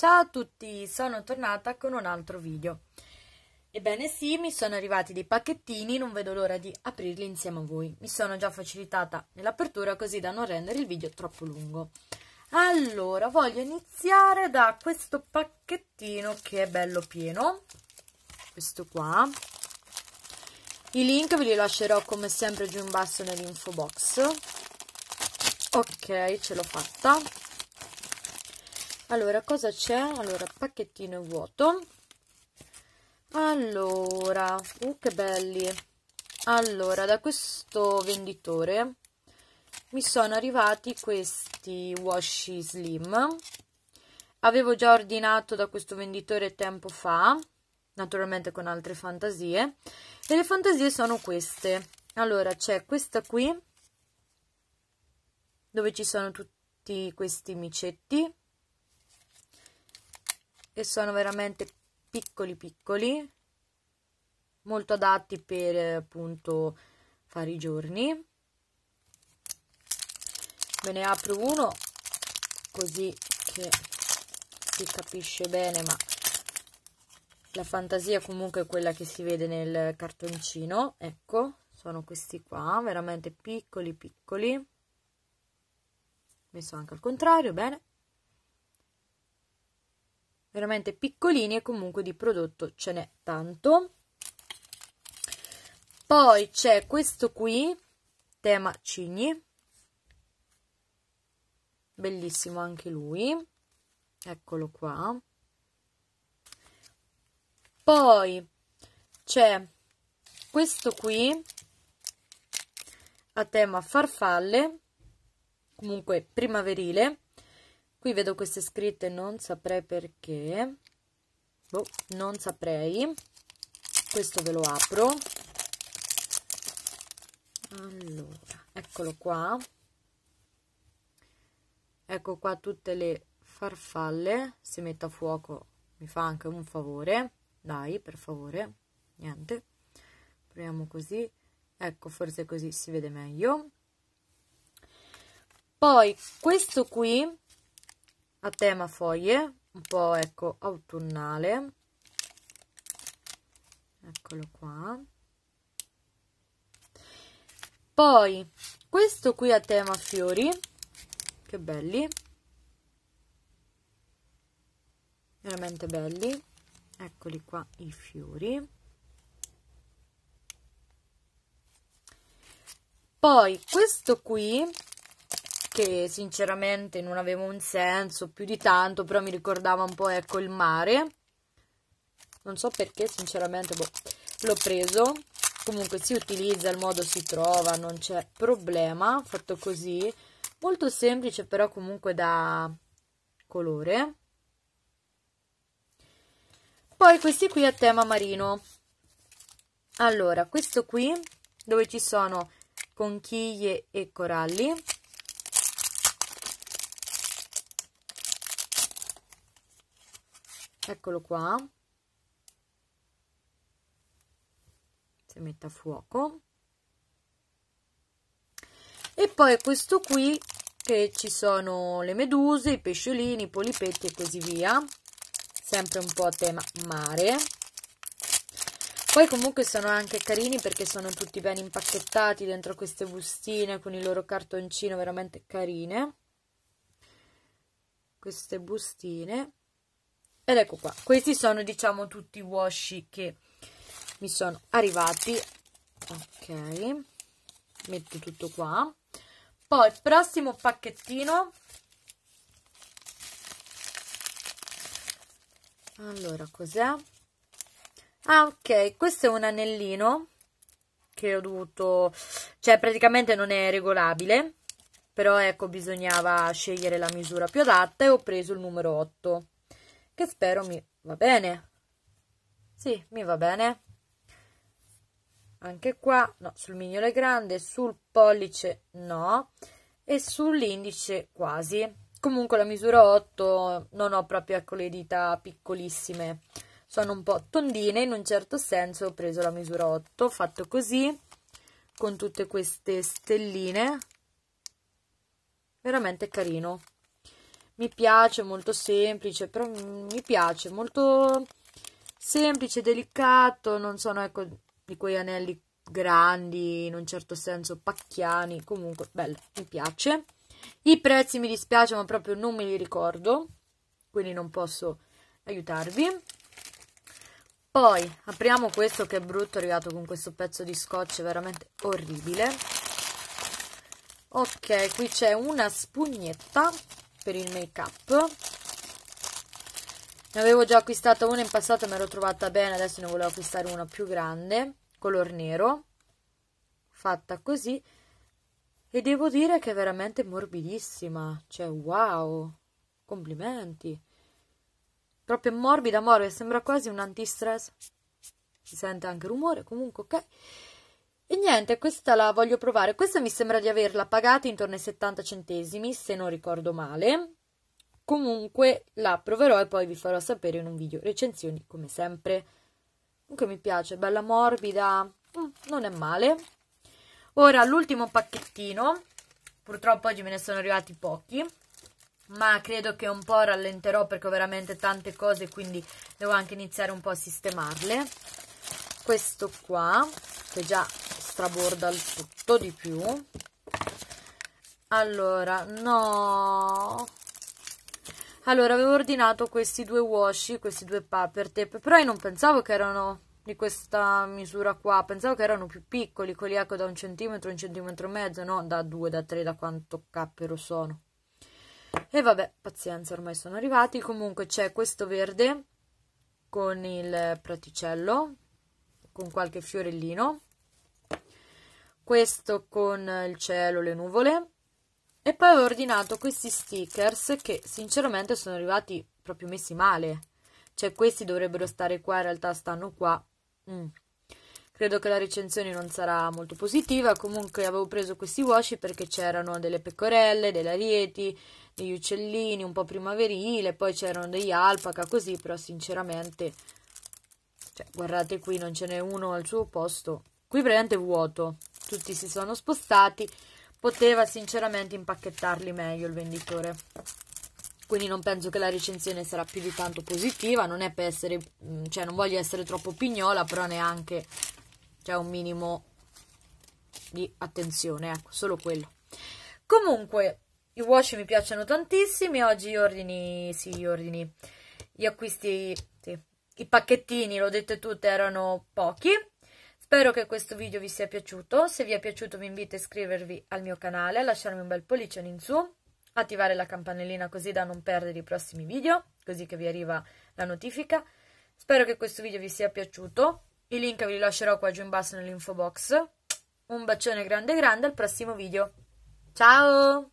Ciao a tutti, sono tornata con un altro video. Ebbene sì, mi sono arrivati dei pacchettini, non vedo l'ora di aprirli insieme a voi. Mi sono già facilitata nell'apertura così da non rendere il video troppo lungo. Allora, voglio iniziare da questo pacchettino che è bello pieno, questo qua. I link ve li lascerò come sempre giù in basso nell'info box. Ok, ce l'ho fatta allora cosa c'è? allora pacchettino vuoto allora uh, che belli allora da questo venditore mi sono arrivati questi washi slim avevo già ordinato da questo venditore tempo fa naturalmente con altre fantasie e le fantasie sono queste allora c'è questa qui dove ci sono tutti questi micetti che sono veramente piccoli piccoli, molto adatti per appunto fare i giorni. me ne apro uno così che si capisce bene, ma la fantasia comunque è quella che si vede nel cartoncino. Ecco, sono questi qua, veramente piccoli piccoli. Messo anche al contrario, bene veramente piccolini e comunque di prodotto ce n'è tanto. Poi c'è questo qui, tema cigni, bellissimo anche lui, eccolo qua. Poi c'è questo qui a tema farfalle, comunque primaverile, qui vedo queste scritte non saprei perché boh, non saprei questo ve lo apro allora eccolo qua ecco qua tutte le farfalle se metto a fuoco mi fa anche un favore dai per favore niente proviamo così ecco forse così si vede meglio poi questo qui a tema foglie un po' ecco autunnale eccolo qua poi questo qui a tema fiori che belli veramente belli eccoli qua i fiori poi questo qui che sinceramente non aveva un senso più di tanto, però mi ricordava un po' ecco il mare. Non so perché sinceramente boh, l'ho preso. Comunque si utilizza, il modo si trova, non c'è problema, fatto così. Molto semplice però comunque da colore. Poi questi qui a tema marino. Allora, questo qui dove ci sono conchiglie e coralli eccolo qua si mette a fuoco e poi questo qui che ci sono le meduse, i pesciolini, i polipetti e così via sempre un po' a tema mare poi comunque sono anche carini perché sono tutti ben impacchettati dentro queste bustine con il loro cartoncino veramente carine queste bustine ed ecco qua questi sono diciamo tutti i washi che mi sono arrivati ok metto tutto qua poi prossimo pacchettino allora cos'è ah ok questo è un anellino che ho dovuto cioè praticamente non è regolabile però ecco bisognava scegliere la misura più adatta e ho preso il numero 8 che spero mi va bene. Sì, mi va bene. Anche qua, no, sul mignolo è grande, sul pollice no e sull'indice quasi. Comunque la misura 8 non ho proprio ecco le dita piccolissime, sono un po' tondine in un certo senso, ho preso la misura 8, fatto così, con tutte queste stelline, veramente carino mi piace, molto semplice, però mi piace, molto semplice, delicato, non sono ecco di quei anelli grandi, in un certo senso pacchiani, comunque bello, mi piace. I prezzi mi dispiace ma proprio non me li ricordo, quindi non posso aiutarvi. Poi apriamo questo che è brutto, arrivato con questo pezzo di scotch veramente orribile. Ok, qui c'è una spugnetta per il make up ne avevo già acquistata una in passato me l'ho trovata bene adesso ne volevo acquistare una più grande color nero fatta così e devo dire che è veramente morbidissima cioè wow complimenti proprio morbida morbida sembra quasi un antistress si sente anche rumore comunque ok e niente, questa la voglio provare. Questa mi sembra di averla pagata intorno ai 70 centesimi, se non ricordo male. Comunque la proverò e poi vi farò sapere in un video recensioni, come sempre. Comunque mi piace, bella morbida, mm, non è male. Ora l'ultimo pacchettino, purtroppo oggi me ne sono arrivati pochi, ma credo che un po' rallenterò perché ho veramente tante cose, quindi devo anche iniziare un po' a sistemarle. Questo qua, che già straborda il tutto di più allora no allora avevo ordinato questi due washi questi due paper tape però io non pensavo che erano di questa misura qua pensavo che erano più piccoli quelli ecco da un centimetro un centimetro e mezzo no da due da tre da quanto cappero sono e vabbè pazienza ormai sono arrivati comunque c'è questo verde con il praticello con qualche fiorellino questo con il cielo, le nuvole e poi ho ordinato questi stickers che sinceramente sono arrivati proprio messi male cioè questi dovrebbero stare qua in realtà stanno qua mm. credo che la recensione non sarà molto positiva comunque avevo preso questi washi perché c'erano delle pecorelle, delle arieti degli uccellini un po' primaverile poi c'erano degli alpaca così però sinceramente cioè, guardate qui non ce n'è uno al suo posto qui praticamente è vuoto tutti si sono spostati, poteva sinceramente impacchettarli meglio il venditore. Quindi non penso che la recensione sarà più di tanto positiva, non è per essere, mm, cioè non voglio essere troppo pignola, però neanche c'è cioè, un minimo di attenzione, ecco, solo quello. Comunque, i wash mi piacciono tantissimi, oggi gli ordini, sì, gli ordini, gli acquisti, sì, i pacchettini, l'ho detto tutte, erano pochi Spero che questo video vi sia piaciuto, se vi è piaciuto vi invito a iscrivervi al mio canale, a lasciarmi un bel pollice in su, attivare la campanellina così da non perdere i prossimi video, così che vi arriva la notifica. Spero che questo video vi sia piaciuto, i link vi li lascerò qua giù in basso nell'info box. Un bacione grande grande al prossimo video. Ciao!